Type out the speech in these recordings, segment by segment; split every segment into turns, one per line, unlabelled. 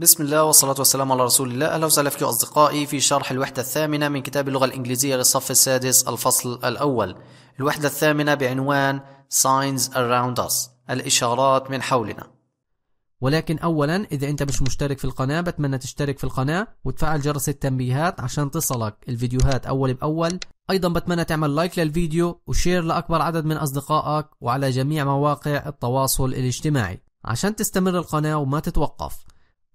بسم الله والصلاة والسلام على رسول الله أهلا وسهلا فيكم أصدقائي في شرح الوحدة الثامنة من كتاب اللغة الإنجليزية للصف السادس الفصل الأول الوحدة الثامنة بعنوان Signs Around Us الإشارات من حولنا ولكن أولا إذا أنت مش مشترك في القناة بتمنى تشترك في القناة وتفعل جرس التنبيهات عشان تصلك الفيديوهات أول بأول أيضا بتمنى تعمل لايك للفيديو وشير لأكبر عدد من أصدقائك وعلى جميع مواقع التواصل الاجتماعي عشان تستمر القناة وما تتوقف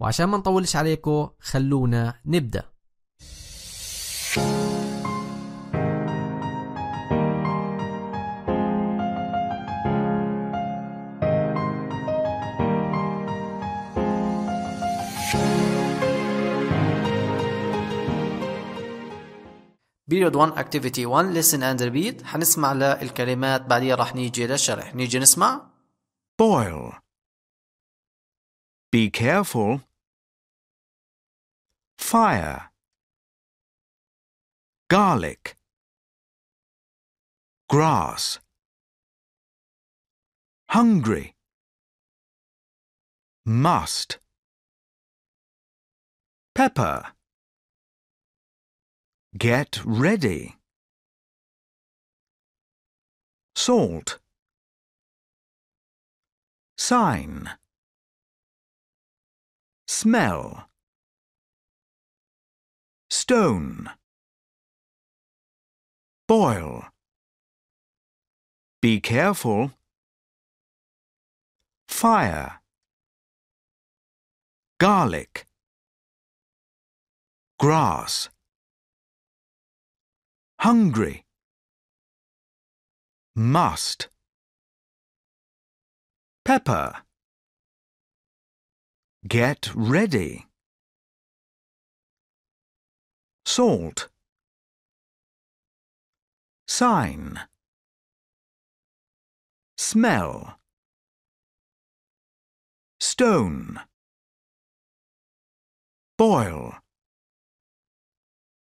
وعشان ما نطولش عليكم خلونا نبدأ period 1 activity 1 listen and repeat حنسمع للكلمات بعدين
رح نيجي للشرح نيجي نسمع boil Be careful. Fire. Garlic. Grass. Hungry. Must. Pepper. Get ready. Salt. Sign. Smell. Stone. Boil. Be careful. Fire. Garlic. Grass. Hungry. Must. Pepper. Get ready. Salt. Sign. Smell. Stone. Boil.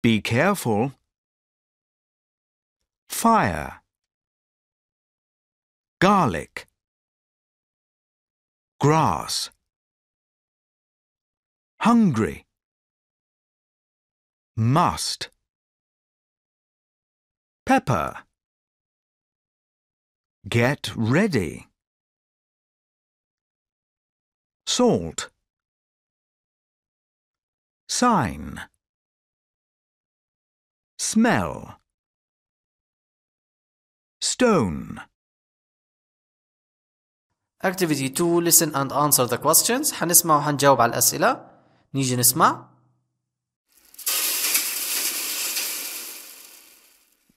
Be careful. Fire. Garlic. Grass hungry. Must. Pepper. Get ready. Salt. Sign. Smell. Stone. Activity 2 Listen and answer the questions
حنسمع وحنجاوب على الأسئلة نيجي نسمع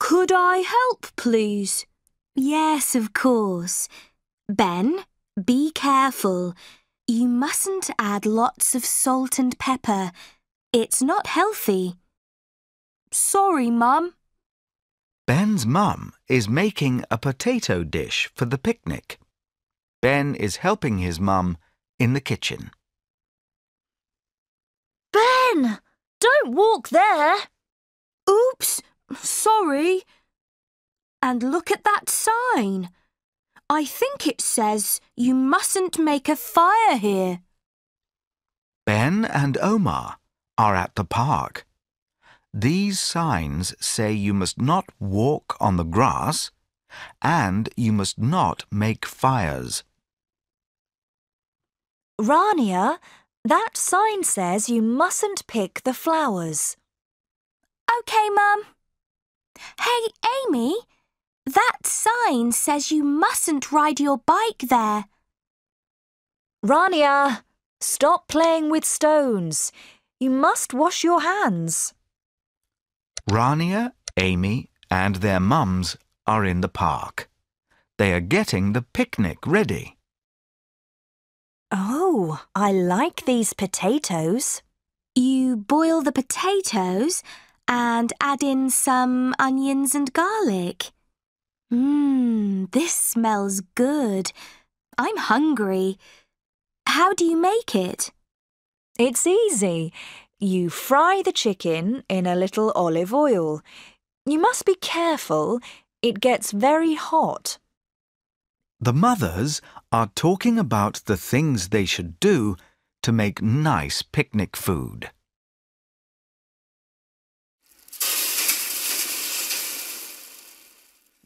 Could I help, please? Yes, of course. Ben, be careful. You mustn't add lots of salt and pepper. It's not healthy. Sorry, Mum.
Ben's mum is making a potato dish for the picnic. Ben is helping his mum in the kitchen
again! Don't walk there! Oops, sorry. And look at that sign.
I think it says you mustn't make a fire here.
Ben and Omar are at the park. These signs say you must not walk on the grass and you must not make fires.
Rania, that sign says you mustn't pick the flowers.
OK, Mum. Hey, Amy, that sign says you mustn't ride your bike there. Rania,
stop playing with stones. You must wash your hands.
Rania, Amy and their mums are in the park. They are getting the picnic ready.
Oh, I like these potatoes. You boil the potatoes
and add in some onions and garlic. Mmm, this smells good. I'm hungry. How do you make it? It's easy. You fry the chicken in a little
olive oil. You must be careful. It gets very hot.
The mothers are talking about the things they should do to make nice picnic food.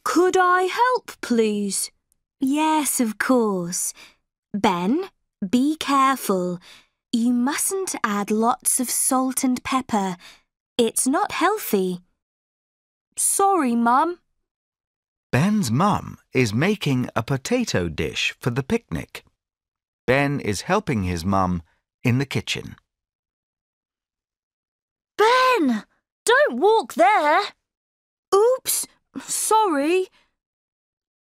Could I help,
please? Yes, of course. Ben, be careful. You mustn't add lots of salt and pepper. It's not healthy. Sorry, Mum.
Ben's mum is making a potato dish for the picnic. Ben is helping his mum in the kitchen.
Ben! Don't walk there! Oops! Sorry.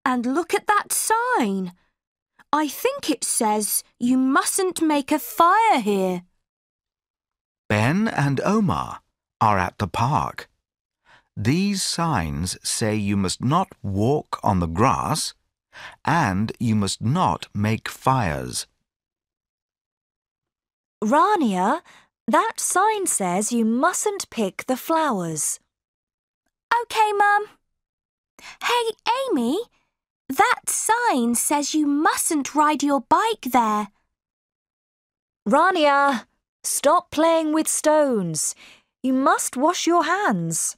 And
look at that sign. I think it says you mustn't make a
fire here.
Ben and Omar are at the park. These signs say you must not walk on the grass and you must not make fires.
Rania, that sign says you mustn't pick the flowers.
OK, Mum. Hey, Amy, that sign says you mustn't ride your bike there. Rania, stop playing with stones. You must wash your
hands.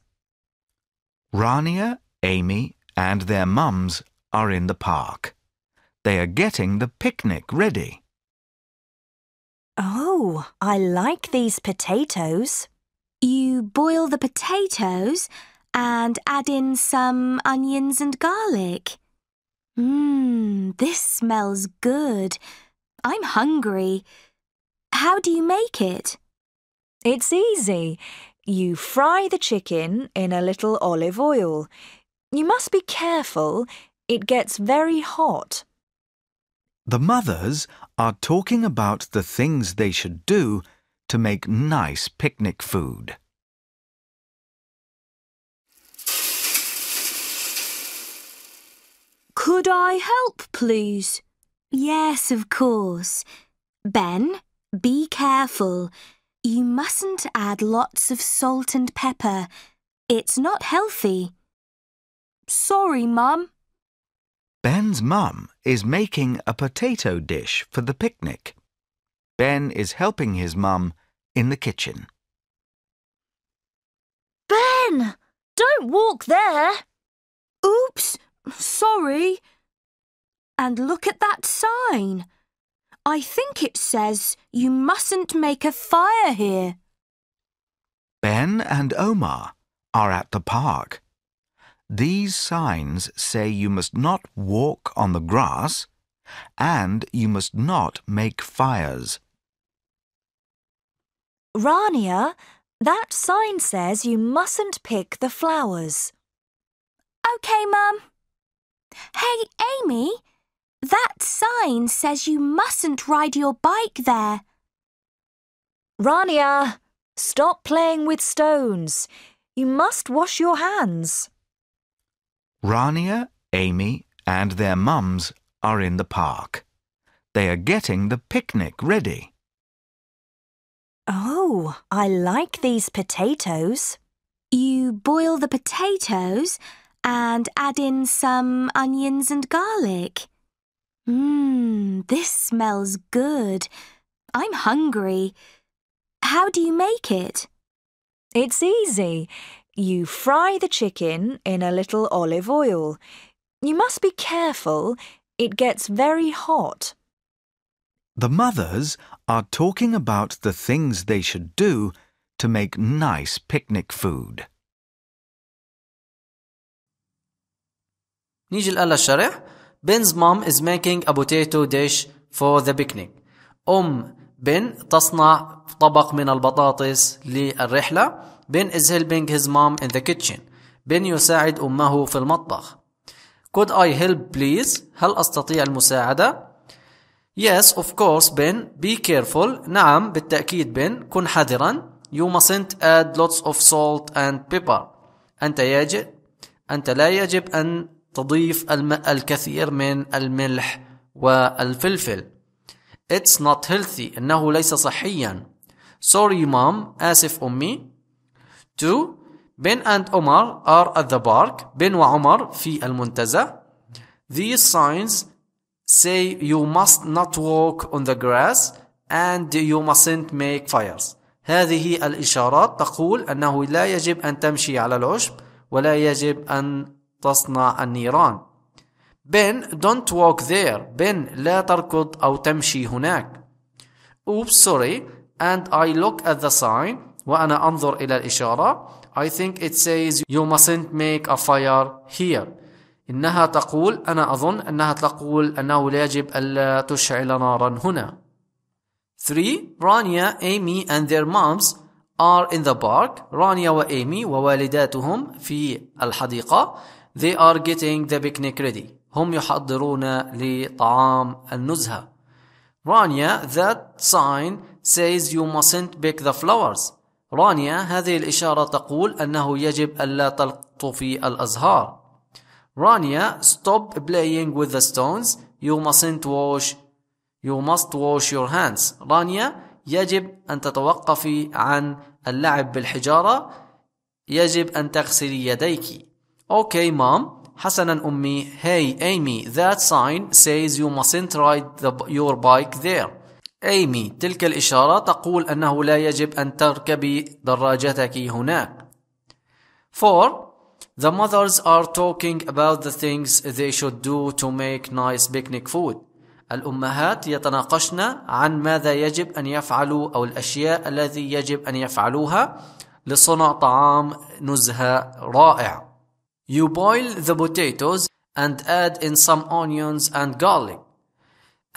Rania, Amy, and their mums are in the park. They are getting the picnic ready.
Oh, I like these potatoes. You boil the
potatoes and add in some onions and garlic. Mmm, this smells good. I'm hungry. How do you make it? It's easy. You fry the
chicken in a little olive oil. You must be careful, it gets very hot.
The mothers are talking about the things they should do to make nice picnic food.
Could I help, please? Yes, of course. Ben, be careful. You mustn't add lots of salt and pepper. It's not healthy. Sorry, Mum.
Ben's mum is making a potato dish for the picnic. Ben is helping his mum in the kitchen.
Ben! Don't walk there! Oops! Sorry.
And look at that sign. I think it says you mustn't make a fire here.
Ben and Omar are at the park. These signs say you must not walk on the grass and you must not make fires.
Rania, that sign says you mustn't
pick the flowers. OK, Mum. Hey, Amy, that sign says you mustn't ride your bike there. Rania, stop playing with stones.
You must wash your hands.
Rania, Amy and their mums are in the park. They are getting the picnic ready.
Oh, I like these potatoes.
You boil the potatoes and add in some onions and garlic. Mmm, this smells good. I'm hungry. How do you make it? It's easy.
You fry the chicken in a little olive oil. You must be careful. It gets very hot.
The mothers are talking about the things they should do to make nice picnic food.
نيجي الآن للشرح Ben's mom is making a potato dish for the picnic. أم بن تصنع طبق من البطاطس للرحلة. Ben is helping his mom in the kitchen. بن يساعد أمه في المطبخ. Could I help please? هل أستطيع المساعدة؟ Yes, of course, Ben. Be careful. نعم, بالتأكيد, Ben. كن حذرا. You mustn't add lots of salt and pepper. أنت يجب أنت لا يجب أن تضيف الكثير من الملح والفلفل It's not healthy إنه ليس صحيا Sorry mom آسف أمي Two Ben and Omar are at the park بن وعمر في المنتزه These signs say you must not walk on the grass and you mustn't make fires. هذه الإشارات تقول أنه لا يجب أن تمشي على العشب ولا يجب أن تصنع النيران Ben don't walk there Ben لا تركض أو تمشي هناك Oops sorry and I look at the sign وأنا أنظر إلى الإشارة I think it says you mustn't make a fire here إنها تقول أنا أظن أنها تقول أنه لا يجب ألا تشعل نارا هنا 3. Rania, Amy and their moms are in the park. رانيا وإيمي ووالداتهم في الحديقة. They are getting the picnic ready. هم يحضرون لطعام النزهة. رانيا that sign says you mustn't pick the flowers. رانيا هذه الإشارة تقول أنه يجب ألا تلطفي الأزهار. رانيا stop playing with the stones. You mustn't wash You must wash your hands. رانيا يجب أن تتوقفي عن اللعب بالحجارة. يجب أن تغسلي يديك. Okay, mom. حسنا أمي. Hey, Amy, that sign says you mustn't ride the, your bike there. Amy, تلك الإشارة تقول أنه لا يجب أن تركبي دراجتك هناك. Four. The mothers are talking about the things they should do to make nice picnic food. الأمهات يتناقشن عن ماذا يجب أن يفعلوا أو الأشياء التي يجب أن يفعلوها لصنع طعام نزهة رائع. You boil the potatoes and add in some onions and garlic.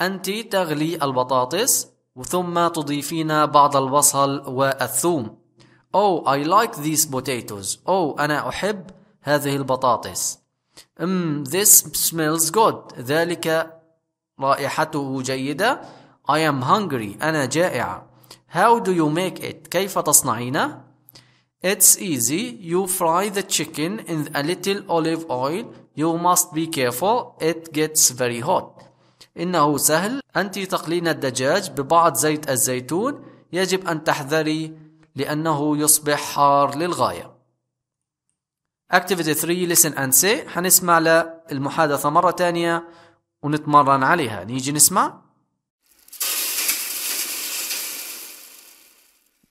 أنت تغلي البطاطس ثم تضيفين بعض البصل والثوم. Oh, I like these potatoes. Oh, أنا أحب هذه البطاطس. Mm, this smells good. ذلك رائحته جيدة. I am hungry. أنا جائعة. How do you make it? كيف تصنعينه? It's easy. You fry the chicken in a little olive oil. You must be careful. It gets very hot. إنه سهل أنت تقلين الدجاج ببعض زيت الزيتون يجب أن تحذري لأنه يصبح حار للغاية Activity 3 Listen and Say حنسمع للمحادثة مرة تانية ونتمرن عليها نيجي نسمع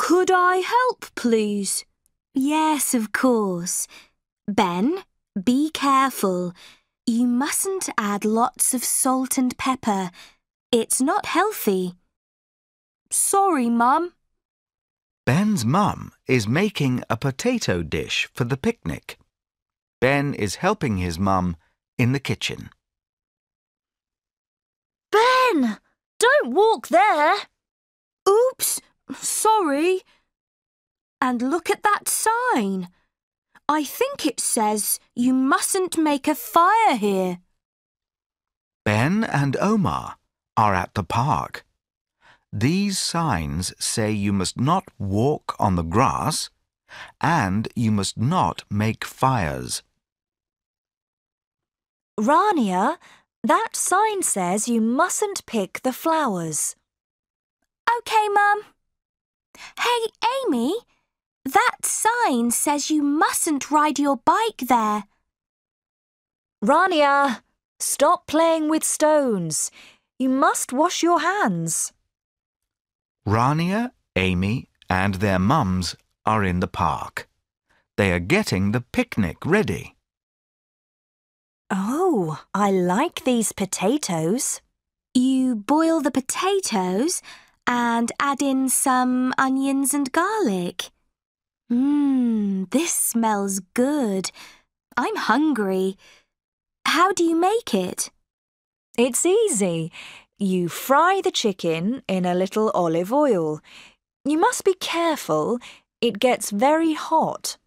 Could I help please? Yes, of course. Ben, be careful. You mustn't add lots of salt and pepper. It's not healthy. Sorry, Mum.
Ben's mum is making a potato dish for the picnic. Ben is helping his mum in the kitchen.
Ben! Don't walk there! Oops! Sorry. And look at that sign.
I think it says you mustn't make a fire here.
Ben and Omar are at the park. These signs say you must not walk on the grass and you must not make fires.
Rania,
that sign says you mustn't pick the flowers. OK, Mum. Hey, Amy, that sign says you mustn't ride your bike there. Rania, stop
playing with stones. You must wash your hands.
Rania, Amy and their mums are in the park. They are getting the picnic ready.
Oh, I like these potatoes. You boil the potatoes and
add in some onions and garlic. Mmm, this smells good. I'm hungry. How do you make it? It's easy. You fry the chicken in a little olive
oil. You must be careful. It gets very hot.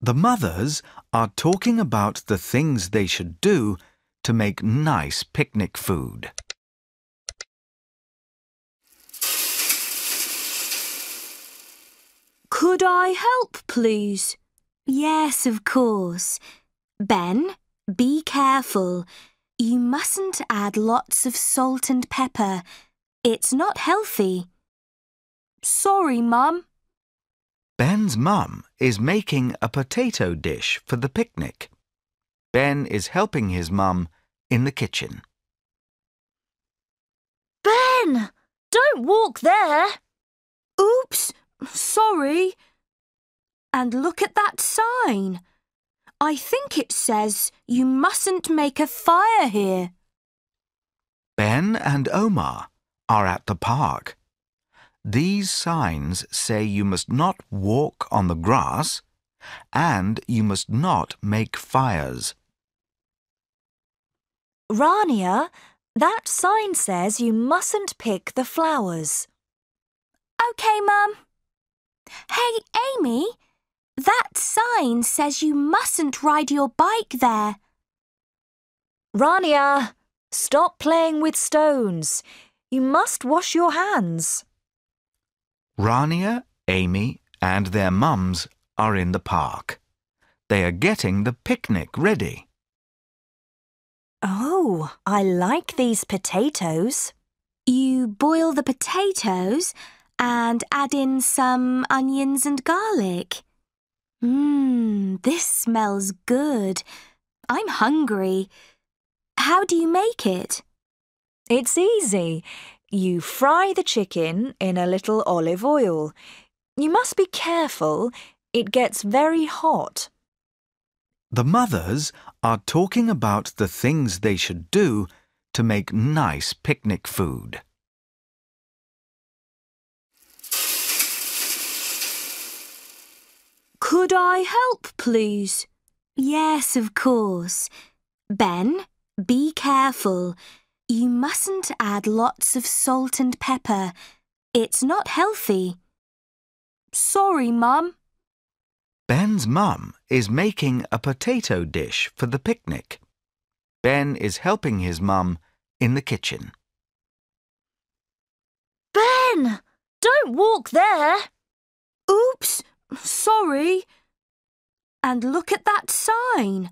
The mothers are talking about the things they should do to make nice picnic food.
Could I help, please? Yes, of course. Ben, be careful. You mustn't add lots of salt and pepper. It's not healthy.
Sorry, Mum.
Ben's mum is making a potato dish for the picnic. Ben is helping his mum in the kitchen.
Ben! Don't walk there! Oops! Sorry. And look at
that sign. I think it says you mustn't make a fire
here.
Ben and Omar are at the park. These signs say you must not walk on the grass and you must not make fires.
Rania, that sign says you mustn't pick the flowers.
OK, Mum. Hey, Amy, that sign says you mustn't ride your bike there. Rania, stop playing with stones. You must wash your hands.
Rania, Amy and their mums are in the park. They are getting the picnic ready.
Oh, I like these potatoes. You boil the potatoes
and add in some onions and garlic. Mmm, this smells good. I'm hungry. How do you make it? It's easy. You fry the chicken
in a little olive oil. You must be careful. It gets very
hot. The mothers are talking about the things they should do to make nice picnic food.
Could I
help, please? Yes, of course. Ben, be careful. You mustn't add lots of salt and pepper. It's not healthy. Sorry, Mum.
Ben's mum is making a potato dish for the picnic. Ben is helping his mum in the kitchen.
Ben! Don't walk there! Oops! Sorry.
And look at that sign.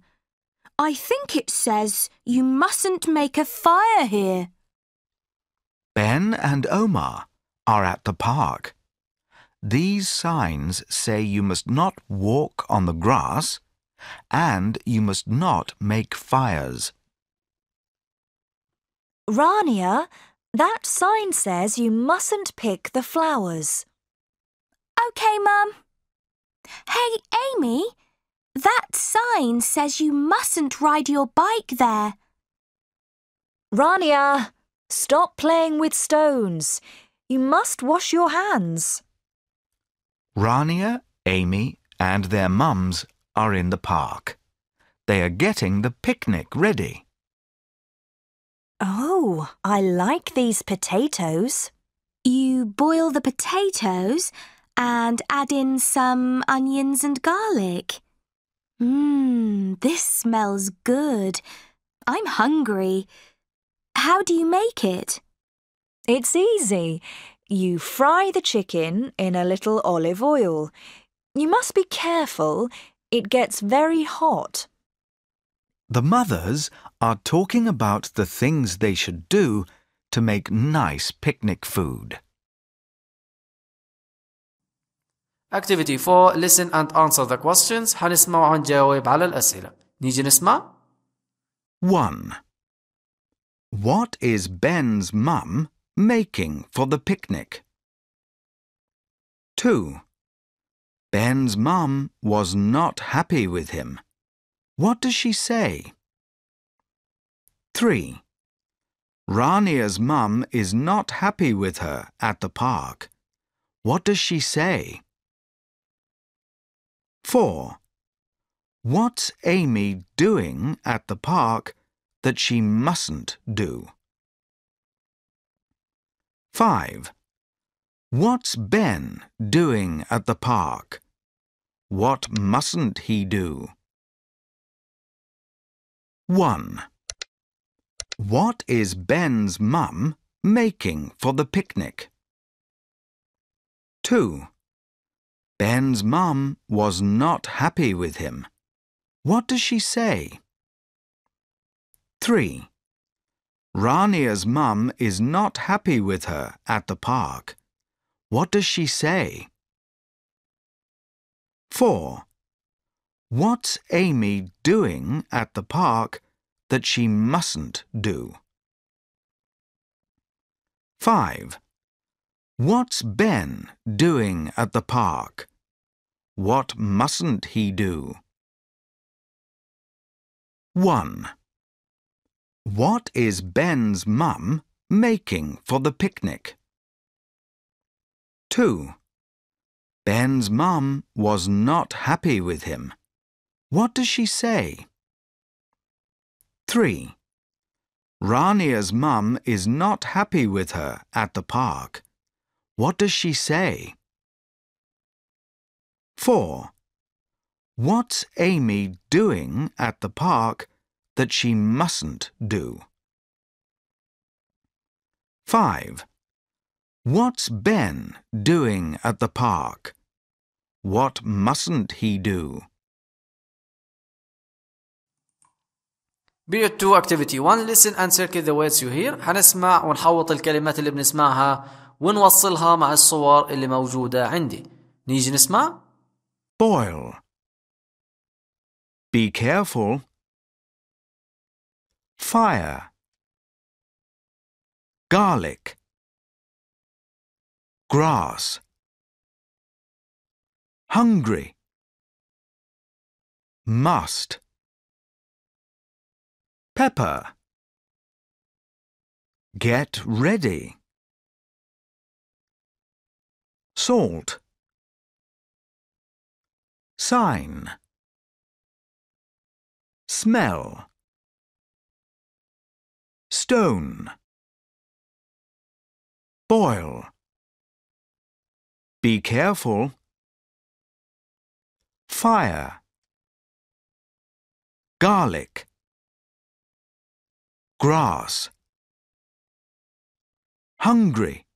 I think it says you mustn't make a fire here.
Ben and Omar are at the park. These signs say you must not walk on the grass and you must not make fires.
Rania, that sign says you mustn't pick
the flowers. OK, Mum. Hey, Amy, that sign says you mustn't ride your bike there. Rania, stop playing with stones. You must
wash your hands.
Rania, Amy and their mums are in the park. They are getting the picnic ready.
Oh, I like these potatoes. You
boil the potatoes and add in some onions and garlic. Mmm, this smells good. I'm hungry. How do you make it? It's easy. You
fry the chicken in a little olive oil. You must be careful. It gets very hot.
The mothers are talking about the things they should do to make nice picnic food.
Activity 4 listen and answer the questions حنسمع ونجاوب على الأسئلة نيجي نسمع
1. What is Ben's mum making for the picnic?
2. Ben's mum was not happy with him. What does she say?
3. Rania's mum is not happy with her at the park. What does she say? 4. What's Amy doing at the park that she mustn't do? 5. What's Ben doing at the park? What mustn't he do? 1. What is Ben's mum making for the picnic? 2. Ben's mum was not happy with him. What does she say? 3. Rania's mum is not happy with her at the park. What does she say? 4. What's Amy doing at the park that she mustn't do? 5. What's
Ben doing at the park? What mustn't he do? 1. What is Ben's mum making for the picnic?
2. Ben's mum was not happy with him. What does she say? 3. Rania's mum is not happy with her at the park. What does she say? 4. What's Amy doing at the park that she mustn't do? 5. What's Ben doing at the park? What mustn't he do?
Period 2 activity 1
listen and circle the words you hear حنسمع ونحوط الكلمات اللي بنسمعها ونوصلها مع الصور اللي موجودة عندي نيجي نسمع
Boil.
Be careful. Fire. Garlic. Grass. Hungry. Must. Pepper. Get ready. Salt. Sign. Smell. Stone. Boil. Be careful. Fire. Garlic. Grass. Hungry.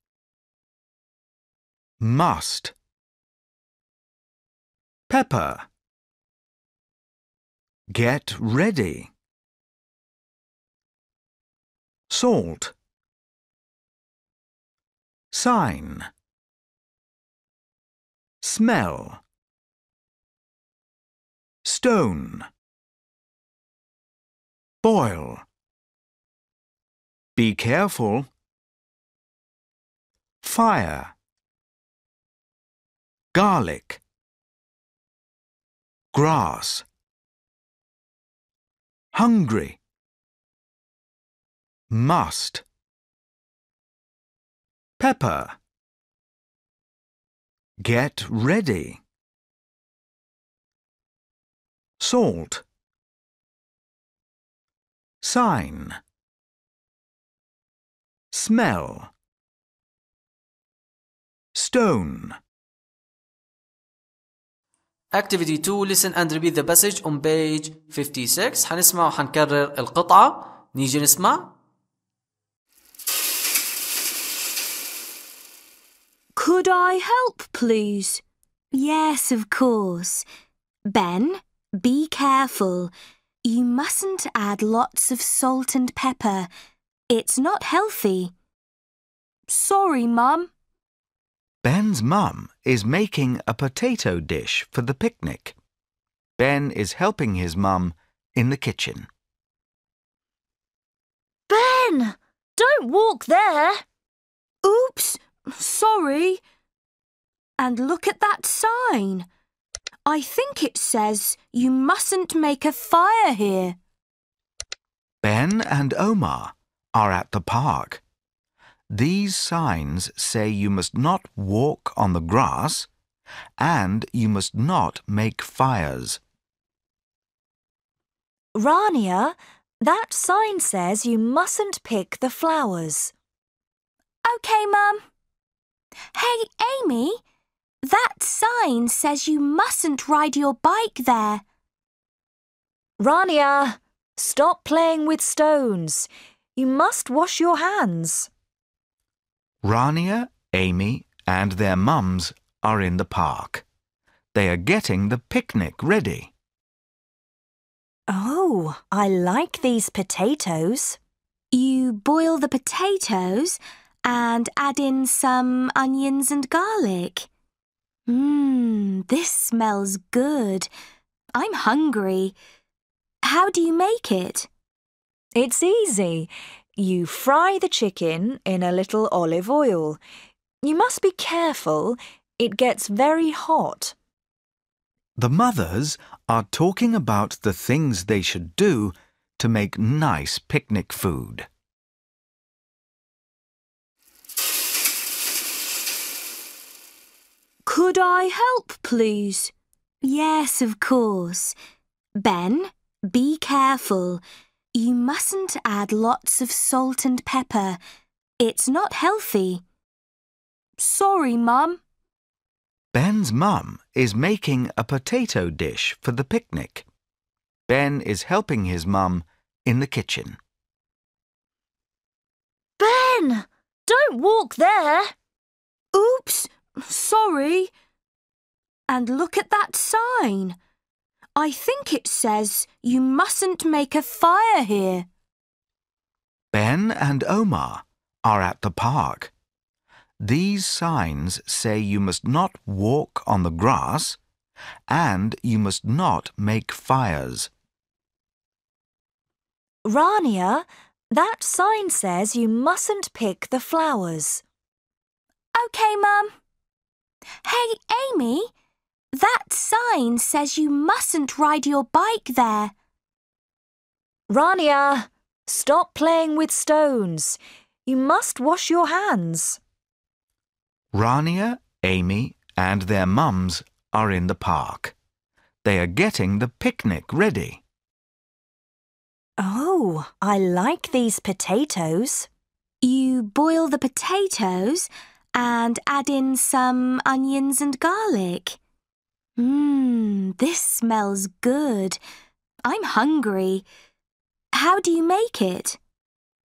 Must. Pepper. Get ready. Salt. Sign. Smell. Stone. Boil. Be careful. Fire. Garlic grass hungry must pepper get ready salt sign smell stone Activity 2 listen
and repeat the passage on page 56 حنسمع وحنكرر القطعة نيجي نسمع
Could I help please? Yes, of course. Ben, be careful. You mustn't add lots of salt and pepper. It's not healthy. Sorry, Mum.
Ben's mum is making a potato dish for the picnic. Ben is helping his mum in the kitchen.
Ben! Don't walk there! Oops! Sorry.
And look at that sign. I think it says you mustn't make a fire here.
Ben and Omar are at the park. These signs say you must not walk on the grass and you must not make fires.
Rania, that sign says you
mustn't pick the flowers.
OK, Mum.
Hey, Amy, that sign says you mustn't ride your bike there. Rania, stop playing with stones.
You must wash your hands.
Rania, Amy, and their mums are in the park. They are getting the picnic ready.
Oh, I like these potatoes. You boil the potatoes and add in some onions
and garlic. Mmm, this smells good. I'm hungry. How do you make it? It's easy.
You fry the chicken in a little olive oil. You must be careful, it gets very hot.
The mothers are talking about the things they should do to make nice picnic food.
Could I help, please? Yes, of course. Ben, be careful. You mustn't add lots of salt and pepper. It's not healthy. Sorry, Mum.
Ben's mum is making a potato dish for the picnic. Ben is helping his mum in the kitchen.
Ben! Don't walk there! Oops! Sorry. And look at that sign.
I think it says you mustn't make a fire here.
Ben and Omar are at the park. These signs say you must not walk on the grass and you must not make fires.
Rania, that
sign says you mustn't pick the flowers.
OK, Mum.
Hey, Amy, that sign says you mustn't ride your bike there. Rania, stop playing
with stones. You must wash your hands.
Rania,
Amy and their mums are in the park. They are getting the picnic ready.
Oh, I like these potatoes. You boil the potatoes and add
in some onions and garlic. Mmm, this smells good. I'm hungry. How do you make it?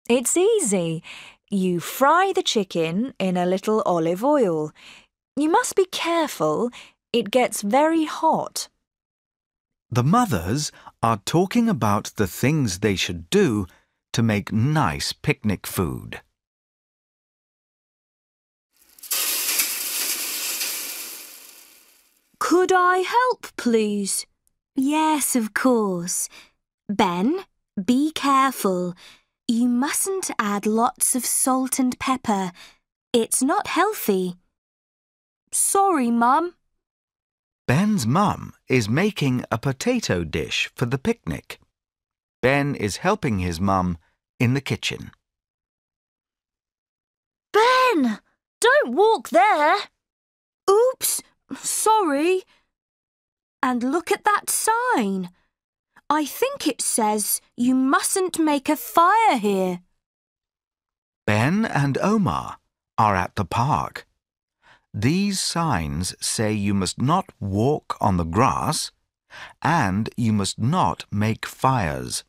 It's easy. You fry the chicken in a little olive oil.
You must be careful. It gets very hot.
The mothers are talking about the things they should do to make nice picnic food.
Could I help, please? Yes, of course. Ben, be careful. You mustn't add lots of salt and pepper. It's not healthy. Sorry, Mum.
Ben's mum is making a potato dish for the picnic. Ben is helping his mum in the kitchen.
Ben! Don't walk there! Oops! Sorry. And look at that
sign. I think it says you mustn't make a fire here.
Ben and Omar are at the park. These signs say you must not walk on the grass and you must not make fires.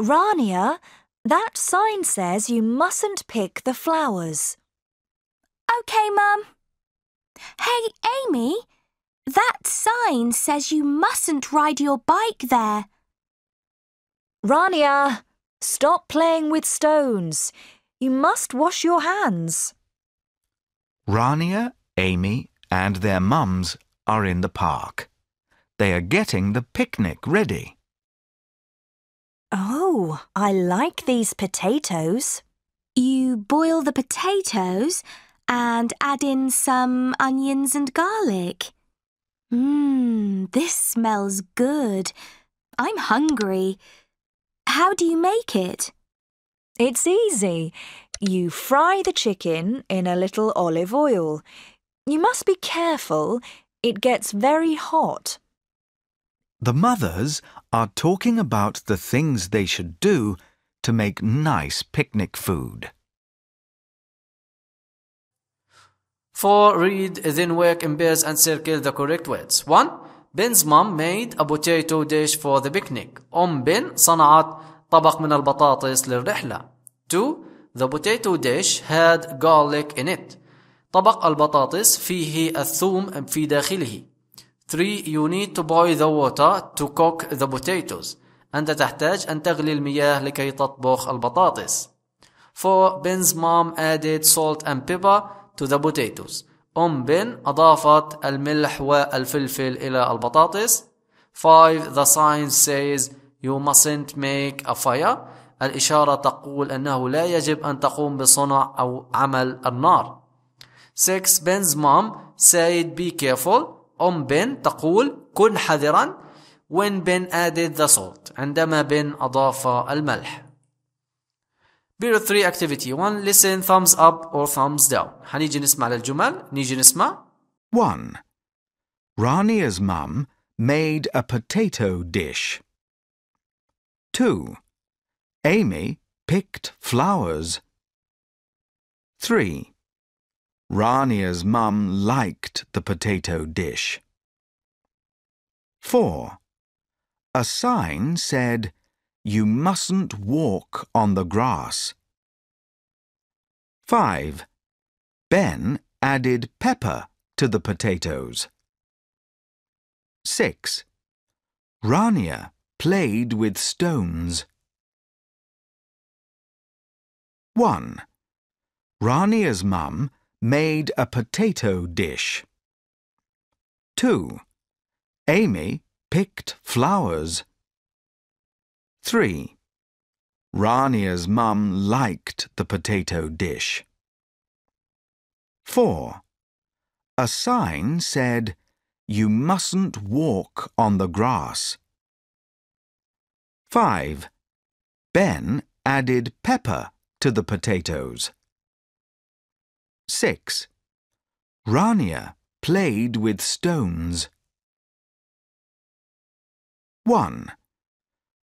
Rania, that sign says you mustn't pick the flowers.
OK,
Mum. Hey, Amy, that sign says you mustn't ride your bike there. Rania, stop playing with stones. You must wash your hands.
Rania, Amy and their mums are in the park. They are getting the picnic ready.
Oh, I like these potatoes. You boil the potatoes
and add in some onions and garlic. Mmm, this smells good. I'm hungry. How do you make it? It's easy. You fry the chicken in
a little olive oil. You must be careful. It gets very hot.
The mothers are talking about the things they should do to make nice picnic food.
4. Read, then work in pairs and circle the correct words. 1. Ben's mom made a potato dish for the picnic. أم بن صنعت طبق من البطاطس للرحلة. 2. The potato dish had garlic in it. طبق البطاطس فيه الثوم في داخله. 3. You need to boil the water to cook the potatoes. أنت تحتاج أن تغلي المياه لكي تطبخ البطاطس. 4. Ben's mom added salt and pepper to the potatoes أم بن أضافت الملح والفلفل إلى البطاطس 5 the sign says you mustn't make a fire الإشارة تقول أنه لا يجب أن تقوم بصنع أو عمل النار 6 Ben's mom said be careful أم بن تقول كن حذرا when Ben added the salt عندما بن أضاف الملح period 3 activity 1 listen thumbs up or thumbs down حنيجي نسمع للجمل نيجي نسمع
1 Rania's mum made a potato dish 2 Amy picked flowers 3 Rania's mum liked the potato dish 4 A sign said you mustn't walk on the grass. 5. Ben added pepper to the potatoes. 6. Rania played with stones. 1. Rania's mum made a potato dish. 2. Amy picked flowers. 3. Rania's mum liked the potato dish. 4. A sign said, You mustn't walk on the grass. 5. Ben added pepper to the potatoes. 6. Rania played with stones. 1.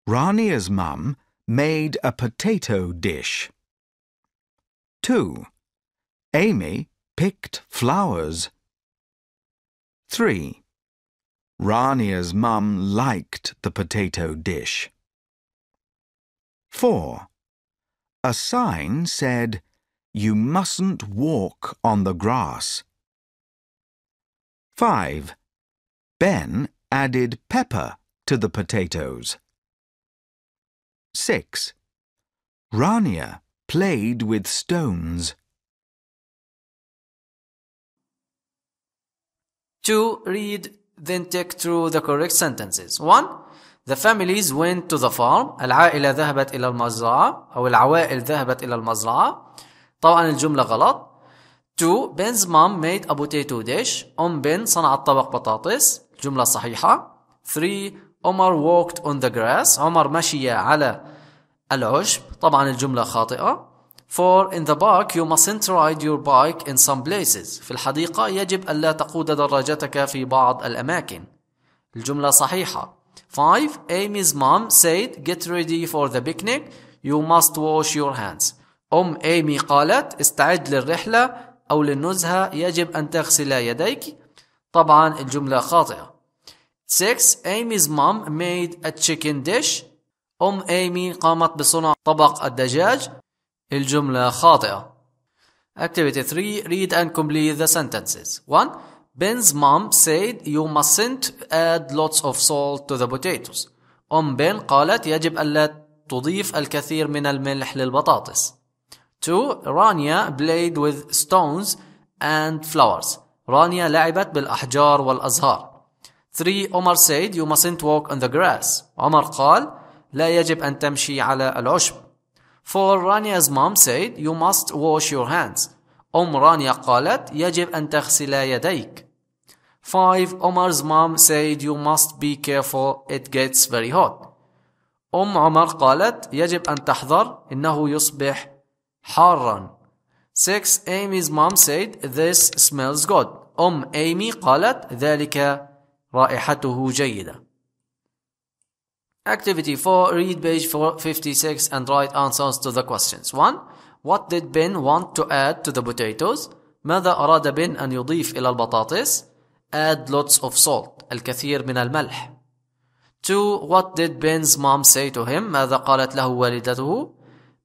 Rania's mum made a potato dish. 2. Amy picked flowers. 3. Rania's mum liked the potato dish. 4. A sign said, You mustn't walk on the grass. 5. Ben added pepper to the potatoes. 6. Rania played with stones.
2. Read, then take
through the correct sentences. 1. The families went to the farm. العائلة ذهبت إلى المزرعة أو العوائل ذهبت إلى المزرعة. طبعا الجملة غلط. 2. Ben's mom made a potato dish. أم بن صنعت طبق بطاطس. جملة صحيحة. 3. عمر walked on the grass عمر مشي على العشب طبعا الجملة خاطئة For in the park you mustn't ride your bike in some places في الحديقة يجب ألا تقود دراجتك في بعض الأماكن الجملة صحيحة 5 Amy's mom said get ready for the picnic you must wash your hands أم إيمي قالت استعد للرحلة أو للنزهة يجب أن تغسل يديك طبعا الجملة خاطئة 6 Amy's mom made a chicken dish أم أيمي قامت بصنع طبق الدجاج الجملة خاطئة Activity 3 Read and complete the sentences 1 Ben's mom said you mustn't add lots of salt to the potatoes أم بن قالت يجب ألا تضيف الكثير من الملح للبطاطس 2 رانيا played with stones and flowers رانيا لعبت بالأحجار والأزهار 3 عمر said you mustn't walk on the grass عمر قال لا يجب أن تمشي على العشب 4 Rania's mom said you must wash your hands أم رانيا قالت يجب أن تغسل يديك 5 Omar's mom said you must be careful it gets very hot أم عمر قالت يجب أن تحذر إنه يصبح حارا 6 Amy's mom said this smells good أم أيمي قالت ذلك رائحته جيدة. Activity 4 Read page 56 and write answers to the questions. 1. What did Ben want to add to the potatoes? ماذا أراد بن أن يضيف إلى البطاطس؟ Add lots of salt الكثير من الملح. 2. What did Ben's mom say to him? ماذا قالت له والدته؟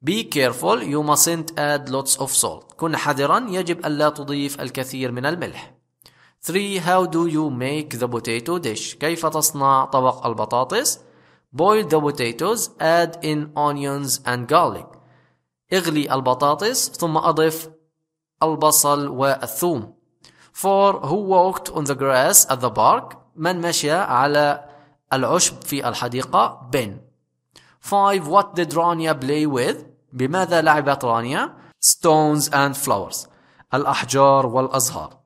Be careful you mustn't add lots of salt. كن حذرا يجب ألا تضيف الكثير من الملح. 3 how do you make the potato dish كيف تصنع طبق البطاطس boil the potatoes add in onions and garlic اغلي البطاطس ثم أضف البصل والثوم 4 who walked on the grass at the park من مشى على العشب في الحديقة بن 5 what did Rania play with بماذا لعبت رانيا stones and flowers الأحجار والأزهار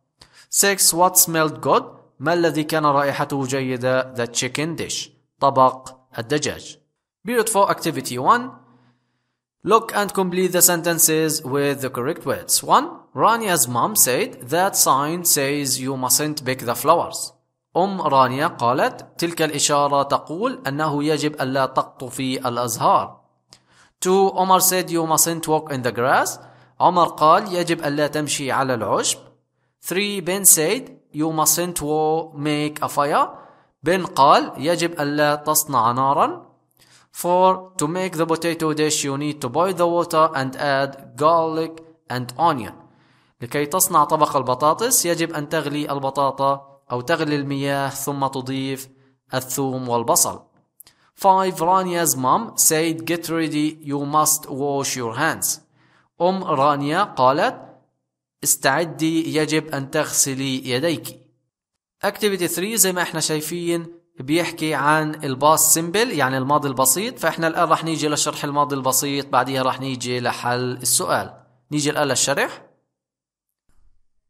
6. What smelled good? ما الذي كان رائحته جيدة? The chicken dish. طبق الدجاج. Period 4 Activity 1 Look and complete the sentences with the correct words. 1. Rania's mom said that sign says you mustn't pick the flowers. أم رانيا قالت تلك الإشارة تقول أنه يجب ألا تقطفي الأزهار. 2. Omar said you mustn't walk in the grass. عمر قال يجب ألا تمشي على العشب. 3 بن said you mustn't make a fire بن قال يجب ألا تصنع نارا 4 to make the potato dish you need to boil the water and add garlic and onion لكي تصنع طبق البطاطس يجب أن تغلي البطاطا أو تغلي المياه ثم تضيف الثوم والبصل 5 Rania's mom said get ready you must wash your hands أم رانيا قالت استعدي يجب أن تغسلي يديك اكتيفيتي 3 زي ما احنا شايفين بيحكي عن الباس سيمبل يعني الماضي البسيط فاحنا الآن رح نيجي لشرح الماضي البسيط بعديها رح نيجي لحل السؤال نيجي الآن للشرح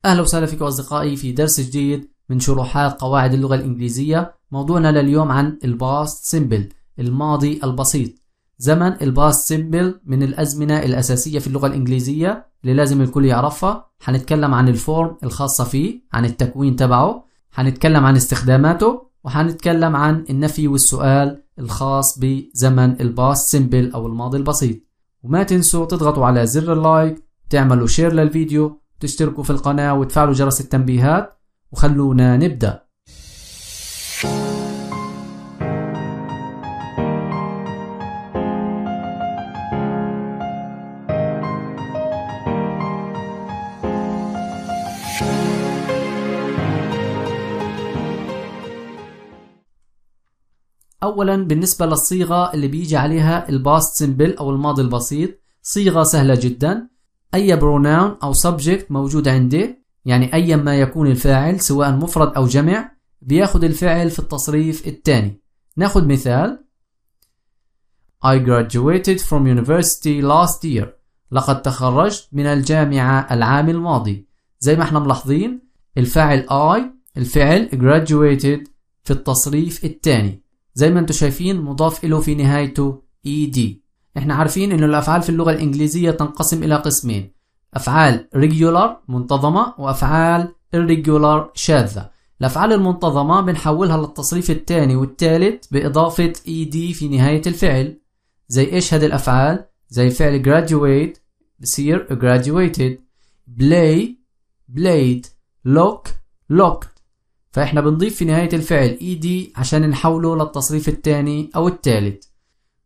أهلا وسهلا فيكم أصدقائي في درس جديد من شروحات قواعد اللغة الإنجليزية موضوعنا لليوم عن الباس سيمبل الماضي البسيط زمن الباس سيمبل من الأزمنة الأساسية في اللغة الإنجليزية اللي لازم الكل يعرفها هنتكلم عن الفورم الخاصة فيه عن التكوين تبعه هنتكلم عن استخداماته وهنتكلم عن النفي والسؤال الخاص بزمن الباس سيمبل أو الماضي البسيط وما تنسوا تضغطوا على زر اللايك تعملوا شير للفيديو تشتركوا في القناة وتفعلوا جرس التنبيهات وخلونا نبدأ أولا بالنسبة للصيغة اللي بيجي عليها الباست سمبل أو الماضي البسيط صيغة سهلة جدا أي بروناون أو سبجكت موجود عندي يعني أيا ما يكون الفاعل سواء مفرد أو جمع بياخد الفعل في التصريف الثاني ناخد مثال I graduated from university last year لقد تخرجت من الجامعة العام الماضي زي ما احنا ملاحظين الفاعل I الفعل graduated في التصريف الثاني زي ما انتم شايفين مضاف له في نهايته ed احنا عارفين انه الافعال في اللغة الانجليزية تنقسم الى قسمين افعال regular منتظمة وافعال irregular شاذة الافعال المنتظمة بنحولها للتصريف الثاني والثالث باضافة ed في نهاية الفعل زي ايش هذه الافعال زي فعل graduate بصير graduated play played lock locked فإحنا بنضيف في نهاية الفعل ed عشان نحوله للتصريف الثاني أو الثالث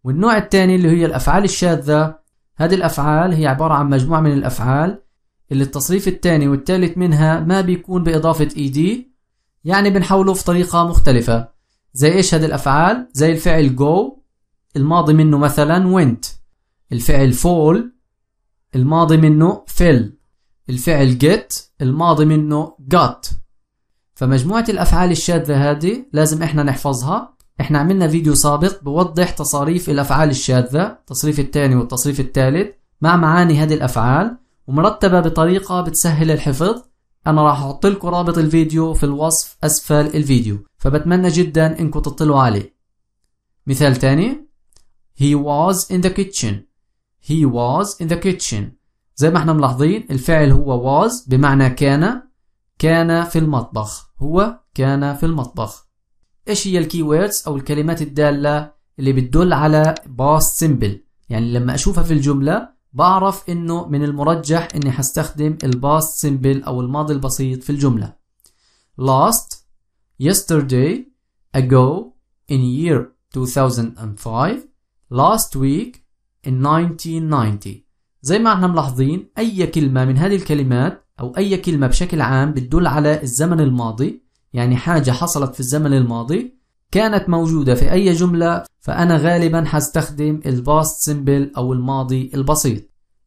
والنوع الثاني اللي هي الأفعال الشاذة هذه الأفعال هي عبارة عن مجموعة من الأفعال اللي التصريف الثاني والثالث منها ما بيكون بإضافة ed يعني بنحوله في طريقة مختلفة زي إيش هذه الأفعال؟ زي الفعل go الماضي منه مثلا went الفعل fall الماضي منه fell الفعل get الماضي منه got فمجموعة الأفعال الشاذة هذه لازم إحنا نحفظها إحنا عملنا فيديو سابق بوضح تصاريف الأفعال الشاذة التصريف الثاني والتصريف الثالث مع معاني هذه الأفعال ومرتبة بطريقة بتسهل الحفظ أنا راح أحط لكم رابط الفيديو في الوصف أسفل الفيديو فبتمنى جدا إنكم تطلعوا عليه مثال تاني He was in the kitchen He was in the kitchen زي ما احنا ملاحظين الفعل هو was بمعنى كان كان في المطبخ هو كان في المطبخ ايش هي الكي ويردز او الكلمات الداله اللي بتدل على باست سيمبل يعني لما اشوفها في الجمله بعرف انه من المرجح اني هستخدم الباست سيمبل او الماضي البسيط في الجمله last yesterday ago in year 2005 last week in 1990 زي ما احنا ملاحظين اي كلمه من هذه الكلمات أو أي كلمة بشكل عام بتدل على الزمن الماضي يعني حاجة حصلت في الزمن الماضي كانت موجودة في أي جملة فأنا غالبا هستخدم الباست سيمبل أو الماضي البسيط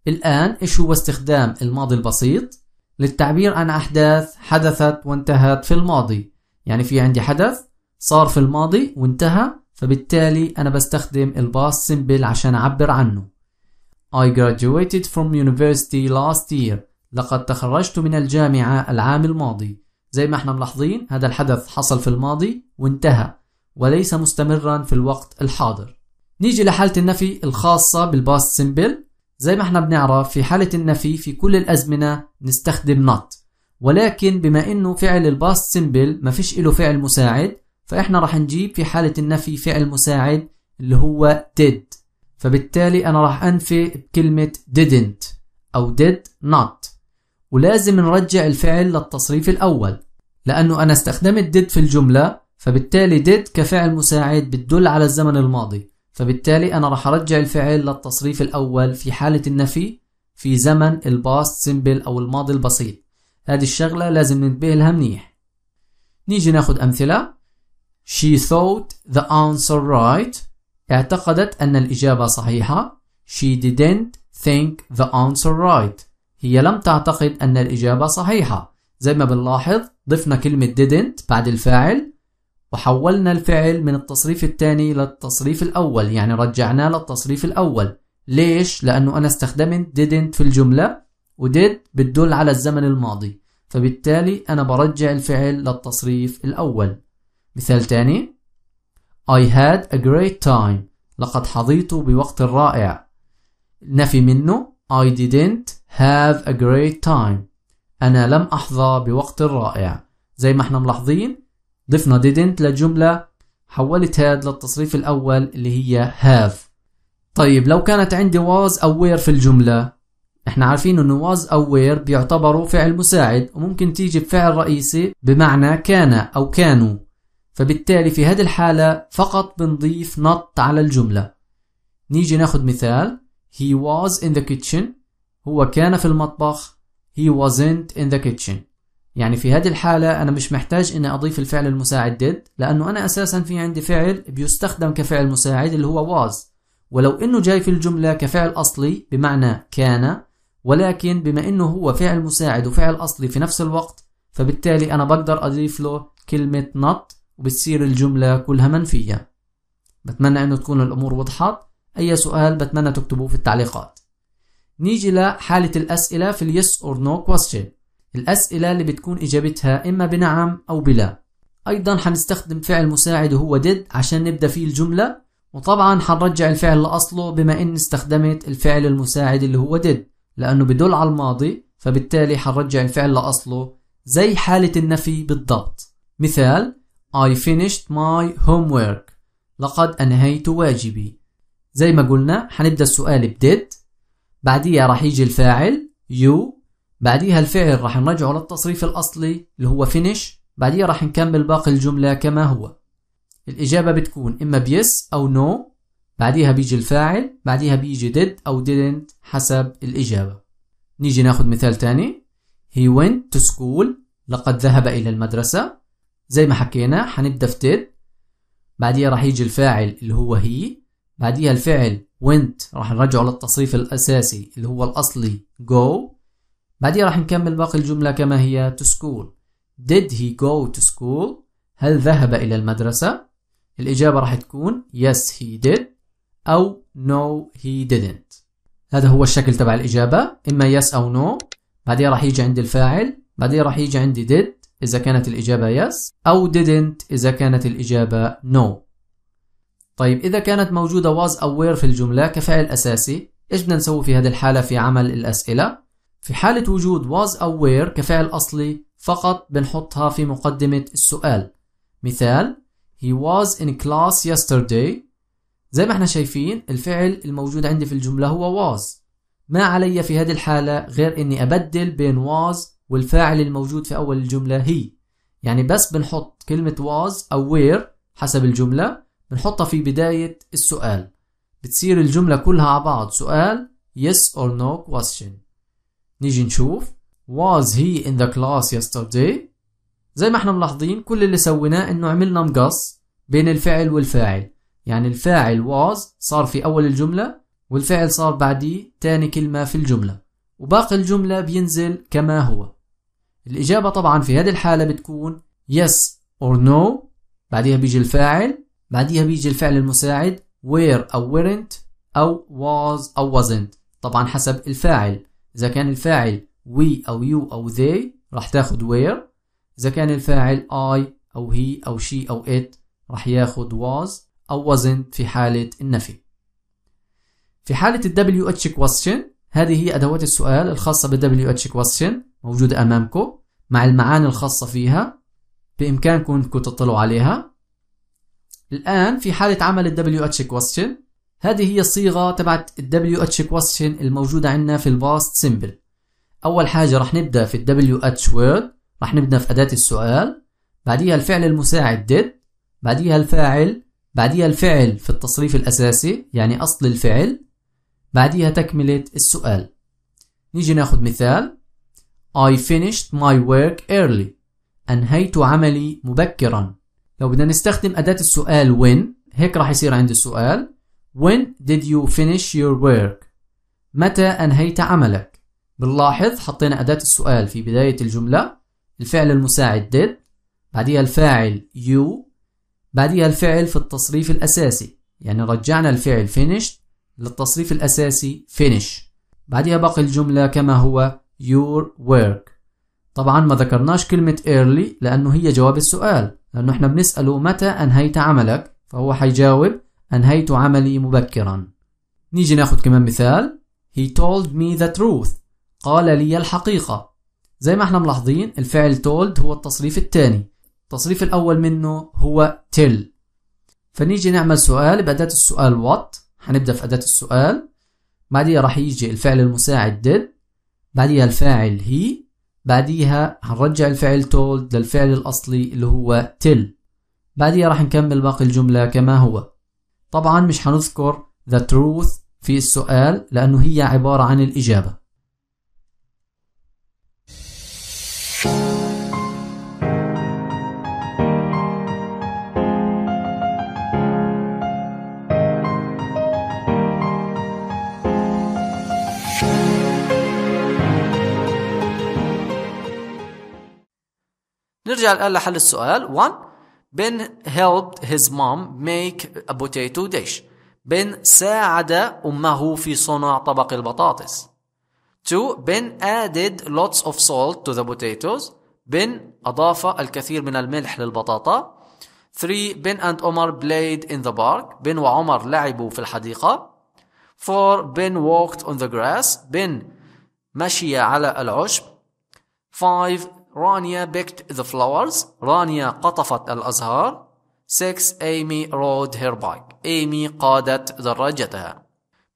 الآن إيش هو استخدام الماضي البسيط؟ للتعبير عن أحداث حدثت وانتهت في الماضي يعني في عندي حدث صار في الماضي وانتهى فبالتالي أنا بستخدم الباست سيمبل عشان أعبر عنه I graduated from university last year لقد تخرجت من الجامعة العام الماضي زي ما احنا ملاحظين هذا الحدث حصل في الماضي وانتهى وليس مستمرا في الوقت الحاضر نيجي لحالة النفي الخاصة بالباست سيمبل زي ما احنا بنعرف في حالة النفي في كل الأزمنة نستخدم not ولكن بما انه فعل الباست سيمبل ما فيش له فعل مساعد فاحنا راح نجيب في حالة النفي فعل مساعد اللي هو did فبالتالي انا راح انفي بكلمة didn't او did not ولازم نرجع الفعل للتصريف الأول لأنه أنا استخدمت did في الجملة فبالتالي did كفعل مساعد بتدل على الزمن الماضي فبالتالي أنا رح أرجع الفعل للتصريف الأول في حالة النفي في زمن الباست سيمبل أو الماضي البسيط هذه الشغلة لازم ننتبه لها منيح نيجي ناخد أمثلة She thought the answer right اعتقدت أن الإجابة صحيحة She didn't think the answer right هي لم تعتقد أن الإجابة صحيحة زي ما بنلاحظ ضفنا كلمة didn't بعد الفاعل وحولنا الفعل من التصريف الثاني للتصريف الأول يعني رجعناه للتصريف الأول ليش؟ لأنه أنا استخدمت didn't في الجملة وديد بتدل على الزمن الماضي فبالتالي أنا برجع الفعل للتصريف الأول مثال تاني I had a great time لقد حظيت بوقت رائع نفي منه I didn't have a great time أنا لم أحظى بوقت رائع زي ما احنا ملاحظين ضفنا didn't للجملة حولت هاد للتصريف الأول اللي هي have طيب لو كانت عندي was aware في الجملة احنا عارفين انه was aware بيعتبروا فعل مساعد وممكن تيجي بفعل رئيسي بمعنى كان أو كانوا فبالتالي في هذه الحالة فقط بنضيف not على الجملة نيجي ناخد مثال He was in the kitchen هو كان في المطبخ he wasn't in the kitchen يعني في هذه الحالة أنا مش محتاج إني أضيف الفعل المساعد did لأنه أنا أساسا في عندي فعل بيستخدم كفعل مساعد اللي هو was ولو إنه جاي في الجملة كفعل أصلي بمعنى كان ولكن بما إنه هو فعل مساعد وفعل أصلي في نفس الوقت فبالتالي أنا بقدر أضيف له كلمة not وبتصير الجملة كلها منفية بتمنى إنه تكون الأمور وضحت أي سؤال بتمنى تكتبوه في التعليقات نيجي لحالة الأسئلة في Yes or No question الأسئلة اللي بتكون إجابتها إما بنعم أو بلا أيضا هنستخدم فعل مساعد وهو did عشان نبدأ فيه الجملة وطبعا هنرجع الفعل لأصله بما إن استخدمت الفعل المساعد اللي هو did لأنه بدل على الماضي فبالتالي هنرجع الفعل لأصله زي حالة النفي بالضبط مثال I finished my homework لقد أنهيت واجبي زي ما قلنا هنبدأ السؤال ب did بعديها راح يجي الفاعل يو بعديها الفعل راح نرجعه للتصريف الأصلي اللي هو finish بعديها راح نكمل باقي الجملة كما هو الإجابة بتكون إما بيس أو نو بعديها بيجي الفاعل بعديها بيجي did أو didn't حسب الإجابة نيجي ناخد مثال تاني He went to school لقد ذهب إلى المدرسة زي ما حكينا حنبدأ في did بعديها راح يجي الفاعل اللي هو he بعديها الفعل went راح نرجعه للتصريف الأساسي اللي هو الأصلي go بعدين راح نكمل باقي الجملة كما هي to school did he go to school هل ذهب إلى المدرسة الإجابة راح تكون yes he did أو no he didn't هذا هو الشكل تبع الإجابة إما yes أو no بعدين راح يجي عندي الفاعل بعدين راح يجي عندي did إذا كانت الإجابة yes أو didn't إذا كانت الإجابة no طيب إذا كانت موجودة was aware في الجملة كفعل أساسي إيش بدنا نسوي في هذه الحالة في عمل الأسئلة؟ في حالة وجود was aware كفعل أصلي فقط بنحطها في مقدمة السؤال مثال He was in class yesterday زي ما احنا شايفين الفعل الموجود عندي في الجملة هو was ما علي في هذه الحالة غير اني ابدل بين was والفاعل الموجود في اول الجملة هي يعني بس بنحط كلمة was aware حسب الجملة بنحطها في بداية السؤال بتصير الجملة كلها على بعض سؤال yes or no question نيجي نشوف was he in the class yesterday زي ما احنا ملاحظين كل اللي سويناه انه عملنا مقص بين الفعل والفاعل يعني الفاعل was صار في اول الجملة والفعل صار بعديه تاني كلمة في الجملة وباقي الجملة بينزل كما هو الإجابة طبعا في هذه الحالة بتكون yes or no بعدها بيجي الفاعل بعديها بيجي الفعل المساعد were أو weren't أو was أو wasn't طبعا حسب الفاعل إذا كان الفاعل we أو you أو they راح تاخد were إذا كان الفاعل I أو he أو she أو it راح ياخد was أو wasn't في حالة النفي في حالة ال WH question هذه هي أدوات السؤال الخاصة بال WH question موجودة أمامكم مع المعاني الخاصة فيها بإمكانكم أنكم تطلعوا عليها الآن في حالة عمل ال WH question هذه هي الصيغة تبعت ال WH question الموجودة عندنا في الباست سيمبل أول حاجة رح نبدأ في ال WH word رح نبدأ في أداة السؤال بعديها الفعل المساعد did بعديها الفاعل بعديها الفعل في التصريف الأساسي يعني أصل الفعل بعديها تكملة السؤال نيجي ناخد مثال I finished my work early أنهيت عملي مبكرا لو بدنا نستخدم أداة السؤال when هيك راح يصير عندي السؤال when did you finish your work متى أنهيت عملك بنلاحظ حطينا أداة السؤال في بداية الجملة الفعل المساعد did بعديها الفاعل you بعديها الفعل في التصريف الأساسي يعني رجعنا الفعل finished للتصريف الأساسي finish بعدها باقي الجملة كما هو your work طبعا ما ذكرناش كلمة early لأنه هي جواب السؤال لأنه إحنا بنسأله متى أنهيت عملك فهو حيجاوب أنهيت عملي مبكرا نيجي ناخد كمان مثال He told me the truth قال لي الحقيقة زي ما احنا ملاحظين الفعل told هو التصريف الثاني التصريف الأول منه هو till فنيجي نعمل سؤال بأداة السؤال what هنبدأ في أداة السؤال بعديها راح يجي الفعل المساعد did بعديها الفاعل he بعديها هنرجع الفعل told للفعل الأصلي اللي هو till بعديها راح نكمل باقي الجملة كما هو طبعا مش هنذكر the truth في السؤال لأنه هي عبارة عن الإجابة رجع قال حل السؤال 1 Ben helped his mom make a potato dish Ben ساعد أمه في صنع طبق البطاطس 2 Ben added lots of salt to the potatoes Ben أضاف الكثير من الملح للبطاطا 3 Ben and Omar played in the park Ben وعمر لعبوا في الحديقة 4 Ben walked on the grass Ben مشي على العشب 5 رانيا picked the flowers رانيا قطفت الأزهار 6 Amy rode her bike Amy قادت دراجتها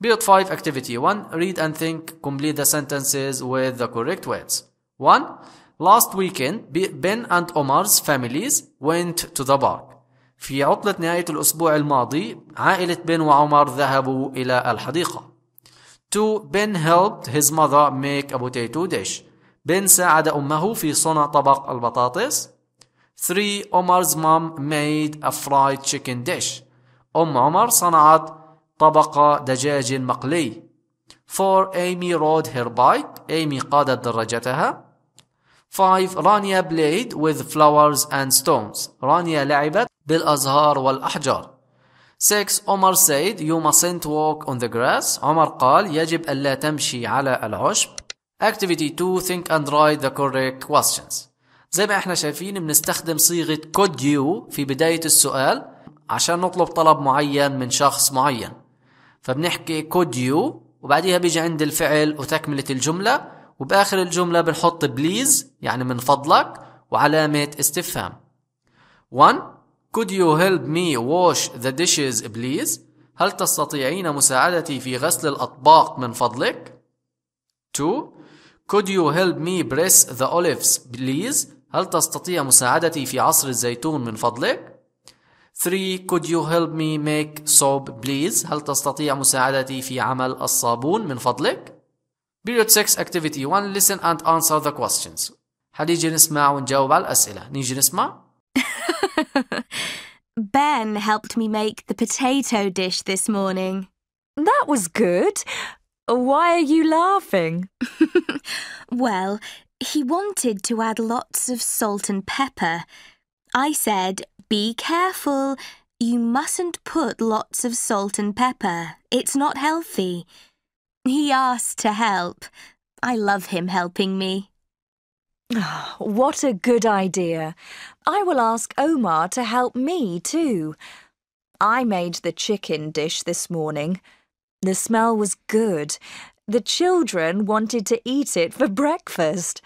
Period 5 Activity 1 Read and think complete the sentences with the correct words 1 Last weekend Ben and Omar's families went to the park في عطلة نهاية الأسبوع الماضي عائلة بن وعمر ذهبوا إلى الحديقة 2 Ben helped his mother make a potato dish بن ساعد أمه في صنع طبق البطاطس 3. عمر's mom made a fried chicken dish أم عمر صنعت طبق دجاج مقلي 4. Amy rode her bike Amy قادت دراجتها 5. رانيا played with flowers and stones رانيا لعبت بالأزهار والأحجار 6. عمر said you mustn't walk on the grass عمر قال يجب ألا تمشي على العشب Activity 2 Think and write the correct questions زي ما احنا شايفين بنستخدم صيغة could you في بداية السؤال عشان نطلب طلب معين من شخص معين فبنحكي could you وبعديها بيجي عند الفعل وتكملة الجملة وبآخر الجملة بنحط please يعني من فضلك وعلامة استفهام 1 Could you help me wash the dishes please? هل تستطيعين مساعدتي في غسل الأطباق من فضلك؟ 2 Could you help me press the olives please? هل تستطيع مساعدتي في عصر الزيتون من فضلك؟ 3. Could you help me make soap please? هل تستطيع مساعدتي في عمل الصابون من فضلك؟ Period 6 Activity 1 Listen and answer the questions هنيجي نسمع ونجاوب على الأسئلة نيجي نسمع
Ben helped me make the potato dish this morning. That was good. Why are you laughing? well, he wanted to add lots of salt and pepper. I said, be careful. You mustn't put lots of salt and pepper. It's not healthy. He asked to help. I love him helping me.
what a good idea. I will ask Omar to help me too. I made the chicken dish this morning. The smell was good. The children wanted to eat it for breakfast.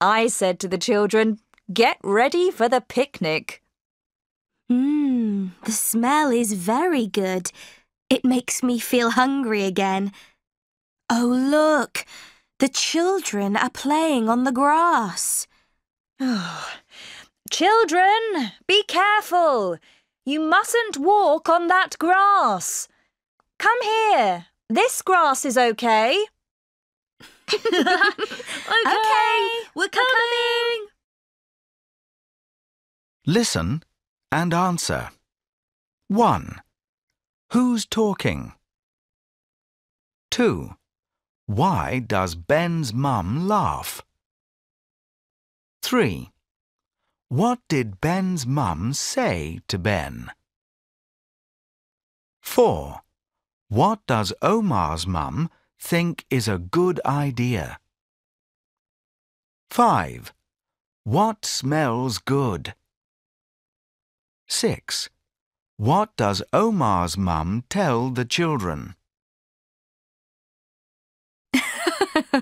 I said to the children, Get ready for the picnic.
Mmm, the smell is very good. It makes me feel hungry again. Oh, look! The children are playing on the grass. Oh. Children, be careful! You
mustn't walk on that grass. Come here. This grass is
okay. okay. okay. We're coming.
Listen and answer. 1. Who's talking? 2.
Why does Ben's mum laugh? 3. What did Ben's mum say to Ben? 4. What does Omar's mum think is a good idea? 5. What smells good? 6. What does Omar's mum tell the children?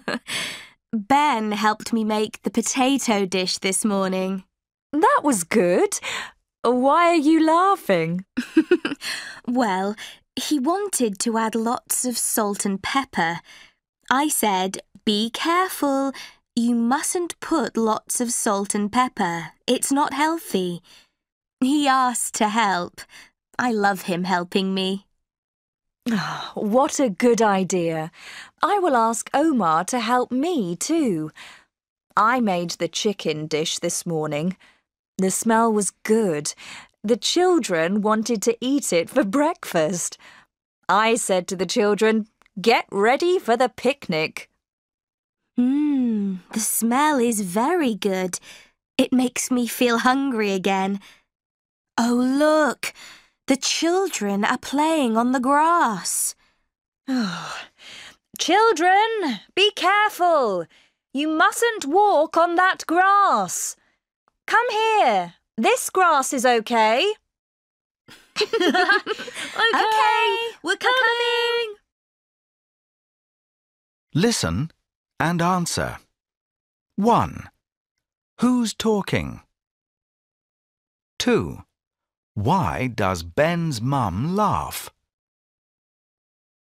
ben helped me make the potato dish this morning. That was good. Why are you laughing? well, he wanted to add lots of salt and pepper. I said, be careful. You mustn't put lots of salt and pepper. It's not healthy. He asked to help. I love him helping me. Oh, what a good idea.
I will ask Omar to help me too. I made the chicken dish this morning. The smell was good the children wanted to eat it for breakfast. I said to the children, Get ready for the picnic.
Mmm, the smell is very good. It makes me feel hungry again. Oh, look! The children are playing on the grass. Oh. Children, be careful! You mustn't walk on that
grass. Come here. This grass is okay.
okay. okay. we're coming.
Listen and answer. 1. Who's talking? 2. Why does Ben's mum laugh?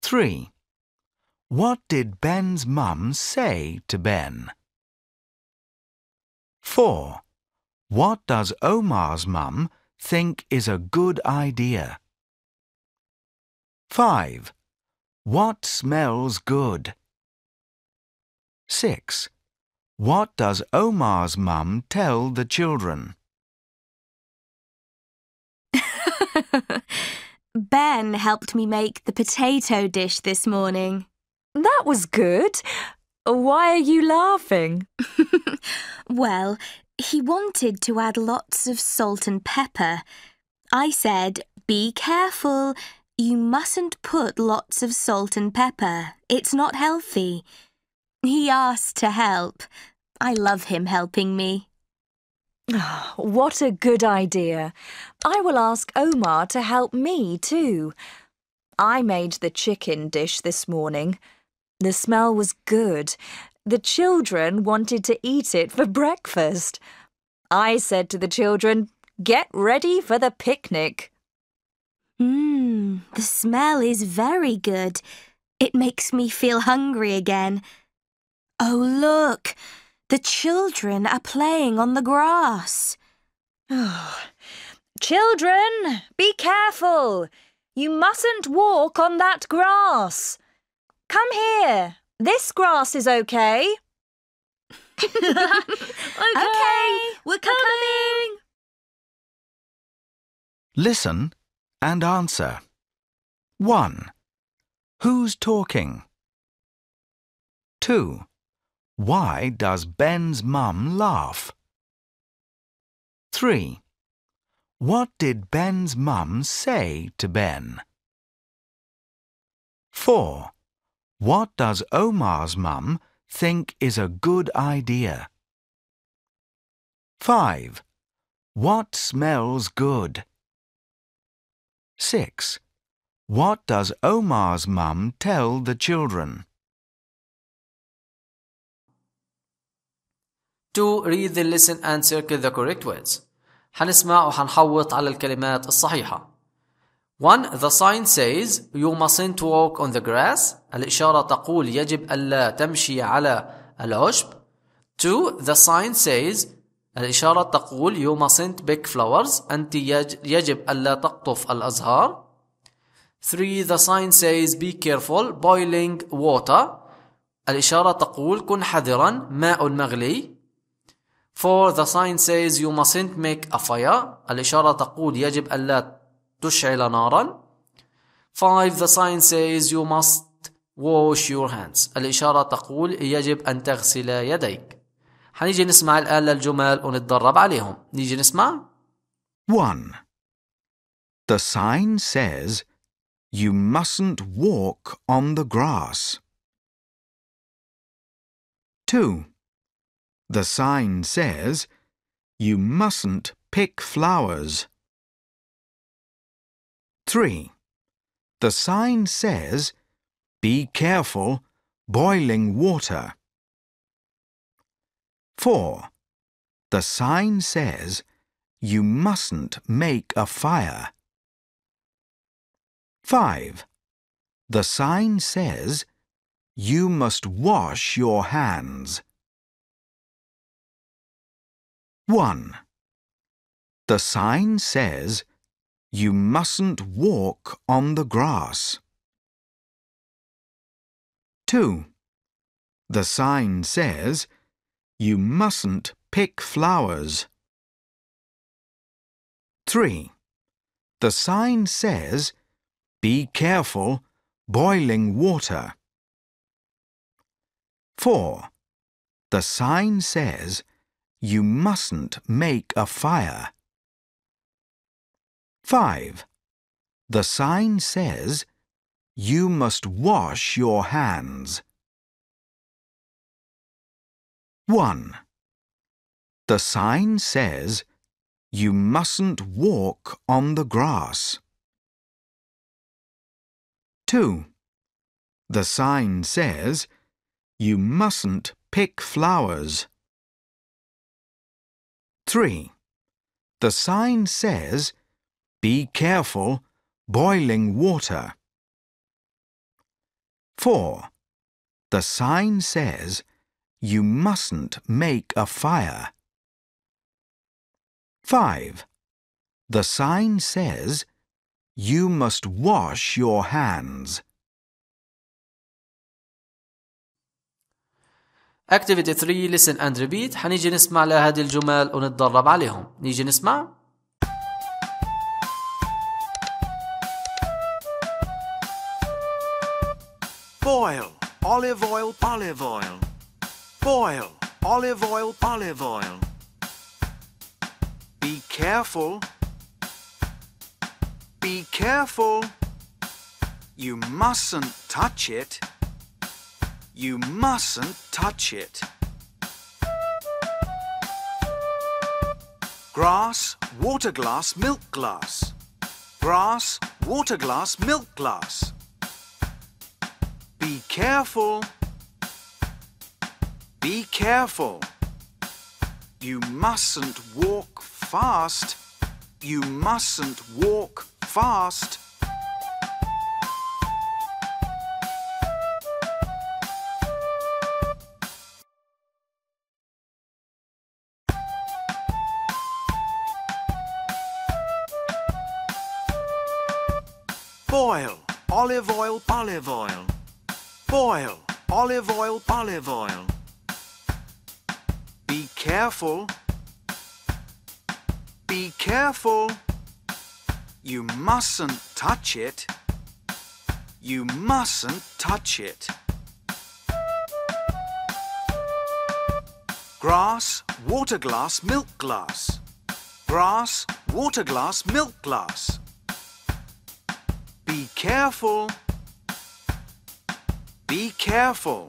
3. What did Ben's mum say to Ben? 4. What does Omar's mum think is a good idea? 5. What smells good? 6. What does Omar's mum tell the children?
ben helped me make the potato dish this morning. That was good. Why are you laughing? well, he wanted to add lots of salt and pepper. I said, be careful. You mustn't put lots of salt and pepper. It's not healthy. He asked to help. I love him helping me. Oh, what a good idea. I will ask Omar
to help me too. I made the chicken dish this morning. The smell was good the children wanted to eat it for breakfast. I said to the children, Get ready for the picnic.
Mmm, the smell is very good. It makes me feel hungry again. Oh, look! The children are playing on the grass. Oh. Children, be
careful! You mustn't walk on that grass. Come
here. This grass is okay. okay.
okay. we're coming.
Listen and answer. 1. Who's talking? 2. Why does Ben's mum laugh?
3. What did Ben's mum say to Ben? 4. What
does Omar's mum think is a good idea? 5. What smells good? 6. What does Omar's mum tell the children?
To read the
listen and circle the correct words. حنسمع وحنحوط على الكلمات الصحيحة. One, the sign says you mustn't walk on the grass. الإشارة تقول يجب ألا تمشي على العشب. Two, the sign says الإشارة تقول you mustn't pick flowers. أنت يجب ألا تقطف الأزهار. Three, the sign says be careful boiling water. الإشارة تقول كن حذرا ماء مغلي. Four, the sign says you mustn't make a fire. الإشارة تقول يجب ألا تشعل نارا 5 the sign says you must wash your hands الإشارة تقول يجب أن تغسل يديك حنيجي نسمع الآن للجمل ونتدرب عليهم نيجي نسمع
1 The sign says you mustn't walk on the grass
2 The sign says you mustn't pick flowers
3. The sign says, Be careful, boiling water. 4. The sign says, You mustn't make a fire. 5. The sign says, You must wash your hands. 1. The sign says, you mustn't walk on the grass. 2. The sign says, You mustn't pick flowers. 3. The sign says, Be careful, boiling water. 4. The sign says, You mustn't make a fire. 5.
The sign says, You must wash your hands. 1.
The sign says, You mustn't walk on the grass.
2. The sign says, You mustn't pick flowers.
3. The sign says, be careful, boiling water. 4. The sign says, you mustn't make a fire. 5. The sign says, you must wash your hands.
Activity 3 listen and repeat حنيجي نسمع لهذه الجمل ونتدرب عليهم نيجي نسمع Boil,
olive oil, olive oil. Boil, olive oil, olive oil. Be careful. Be careful. You mustn't touch it. You mustn't touch it. Grass, water glass, milk glass. Grass, water glass, milk glass. Be careful. Be careful. You mustn't walk fast. You mustn't walk fast. Boil. Olive oil, olive oil. Boil, olive oil, olive oil. Be careful. Be careful. You mustn't touch it. You mustn't touch it. Grass, water glass, milk glass. Grass, water glass, milk glass. Be careful. Be careful.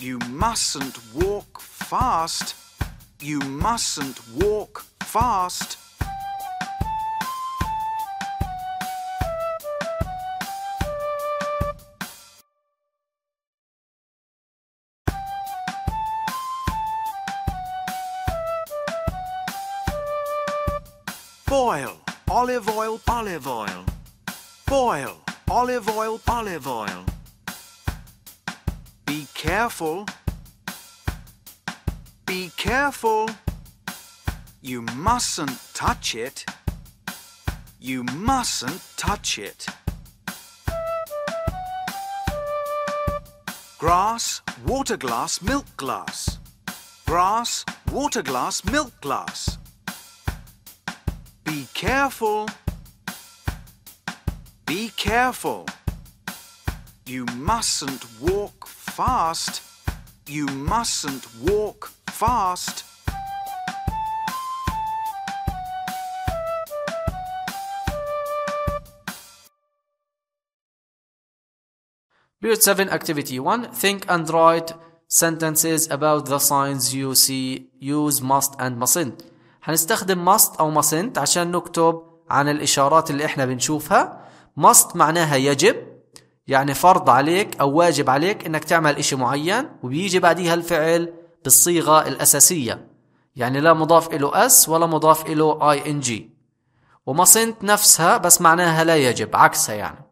You mustn't walk fast. You mustn't walk fast. Boil, olive oil, olive oil. Boil, olive oil, olive oil. Be careful. Be careful. You mustn't touch it. You mustn't touch it. Grass, water glass, milk glass. Grass, water glass, milk glass. Be careful. Be careful. You mustn't walk fast. You mustn't walk fast.
Period 7, Activity 1. Think and write sentences about the signs you see. Use must and mustn't. هنستخدم must أو mustn't عشان نكتب عن الإشارات اللي إحنا بنشوفها. must معناها يجب يعني فرض عليك أو واجب عليك أنك تعمل إشي معين وبيجي بعديها الفعل بالصيغة الأساسية يعني لا مضاف إله أس ولا مضاف إله آي إن جي ومصنت نفسها بس معناها لا يجب عكسها يعني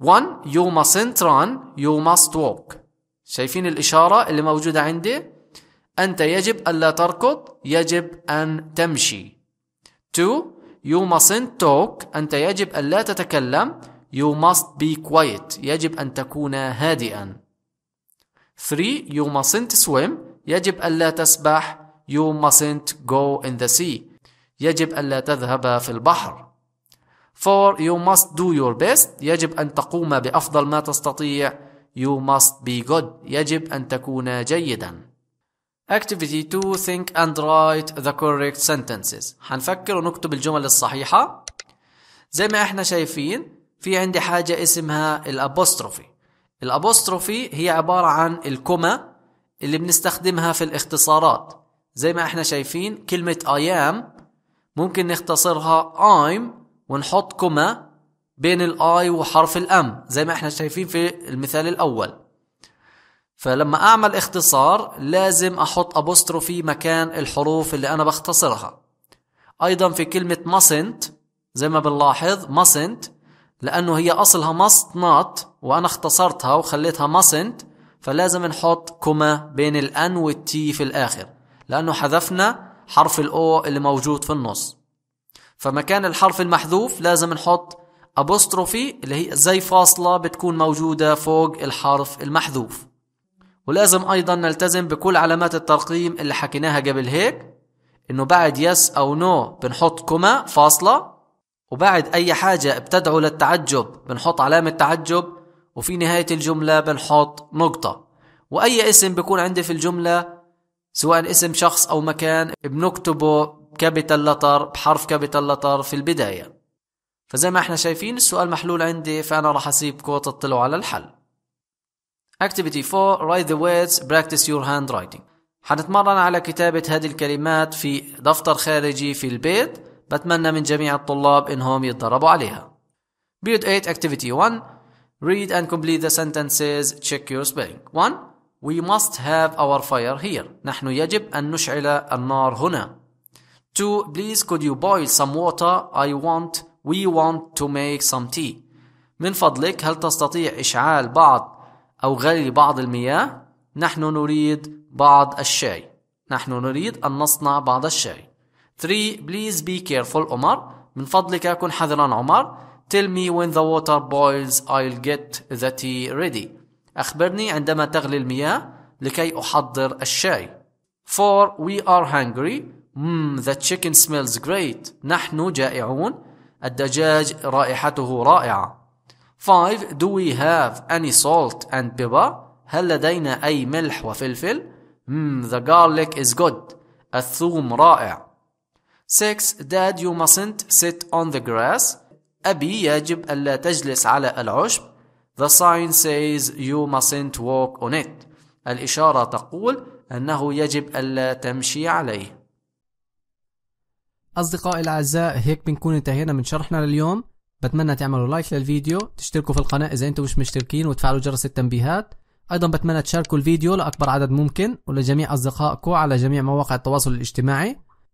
1 you mustn't run you must walk شايفين الإشارة اللي موجودة عندي أنت يجب ألا تركض يجب أن تمشي 2 you mustn't talk أنت يجب ألا تتكلم You must be quiet. يجب أن تكون هادئا. 3. You mustn't swim. يجب ألا تسبح. You mustn't go in the sea. يجب ألا تذهب في البحر. 4. You must do your best. يجب أن تقوم بأفضل ما تستطيع. You must be good. يجب أن تكون جيدا. Activity 2 Think and write the correct sentences. هنفكر ونكتب الجمل الصحيحة. زي ما احنا شايفين في عندي حاجة اسمها الأبوستروفي الأبوستروفي هي عبارة عن الكوما اللي بنستخدمها في الاختصارات زي ما احنا شايفين كلمة I am ممكن نختصرها I'm ونحط كوما بين الاي وحرف الام زي ما احنا شايفين في المثال الاول فلما اعمل اختصار لازم احط ابوستروفي مكان الحروف اللي انا بختصرها ايضا في كلمة mustn't زي ما بنلاحظ mustn't لأنه هي أصلها must not وأنا اختصرتها وخليتها mustn't فلازم نحط كما بين الان والتي في الآخر لأنه حذفنا حرف الأو اللي موجود في النص فمكان الحرف المحذوف لازم نحط أبوستروفي اللي هي زي فاصلة بتكون موجودة فوق الحرف المحذوف ولازم أيضا نلتزم بكل علامات الترقيم اللي حكيناها قبل هيك إنه بعد يس أو نو no بنحط كما فاصلة وبعد أي حاجة بتدعو للتعجب بنحط علامة تعجب وفي نهاية الجملة بنحط نقطة وأي اسم بيكون عندي في الجملة سواء اسم شخص أو مكان بنكتبه كابيتال لتر بحرف كابيتال لتر في البداية فزي ما احنا شايفين السؤال محلول عندي فأنا راح أسيبكم تطلعوا على الحل Activity 4 Write the words Practice your handwriting حنتمرن على كتابة هذه الكلمات في دفتر خارجي في البيت بتمنى من جميع الطلاب إنهم يتدربوا عليها Period 8 Activity 1 Read and complete the sentences Check your spelling 1 We must have our fire here نحن يجب أن نشعل النار هنا 2 Please could you boil some water I want We want to make some tea من فضلك هل تستطيع إشعال بعض أو غلي بعض المياه؟ نحن نريد بعض الشاي نحن نريد أن نصنع بعض الشاي 3 بليز بي كيرفول عمر من فضلك كن حذرا عمر tell me when the water boils I'll get the tea ready أخبرني عندما تغلي المياه لكي أحضر الشاي 4 we are hungry mm, the chicken smells great نحن جائعون الدجاج رائحته رائعة 5 do we have any salt and pepper هل لدينا أي ملح وفلفل mm, the garlic is good الثوم رائع 6 Dad you mustn't sit on the grass أبي يجب ألا تجلس على العشب The sign says you mustn't walk on it الإشارة تقول أنه يجب ألا تمشي عليه أصدقائي الأعزاء هيك بنكون انتهينا من شرحنا لليوم بتمنى تعملوا لايك للفيديو تشتركوا في القناة إذا أنتم مش مشتركين وتفعلوا جرس التنبيهات أيضا بتمنى تشاركوا الفيديو لأكبر عدد ممكن ولجميع أصدقائكم على جميع مواقع التواصل الاجتماعي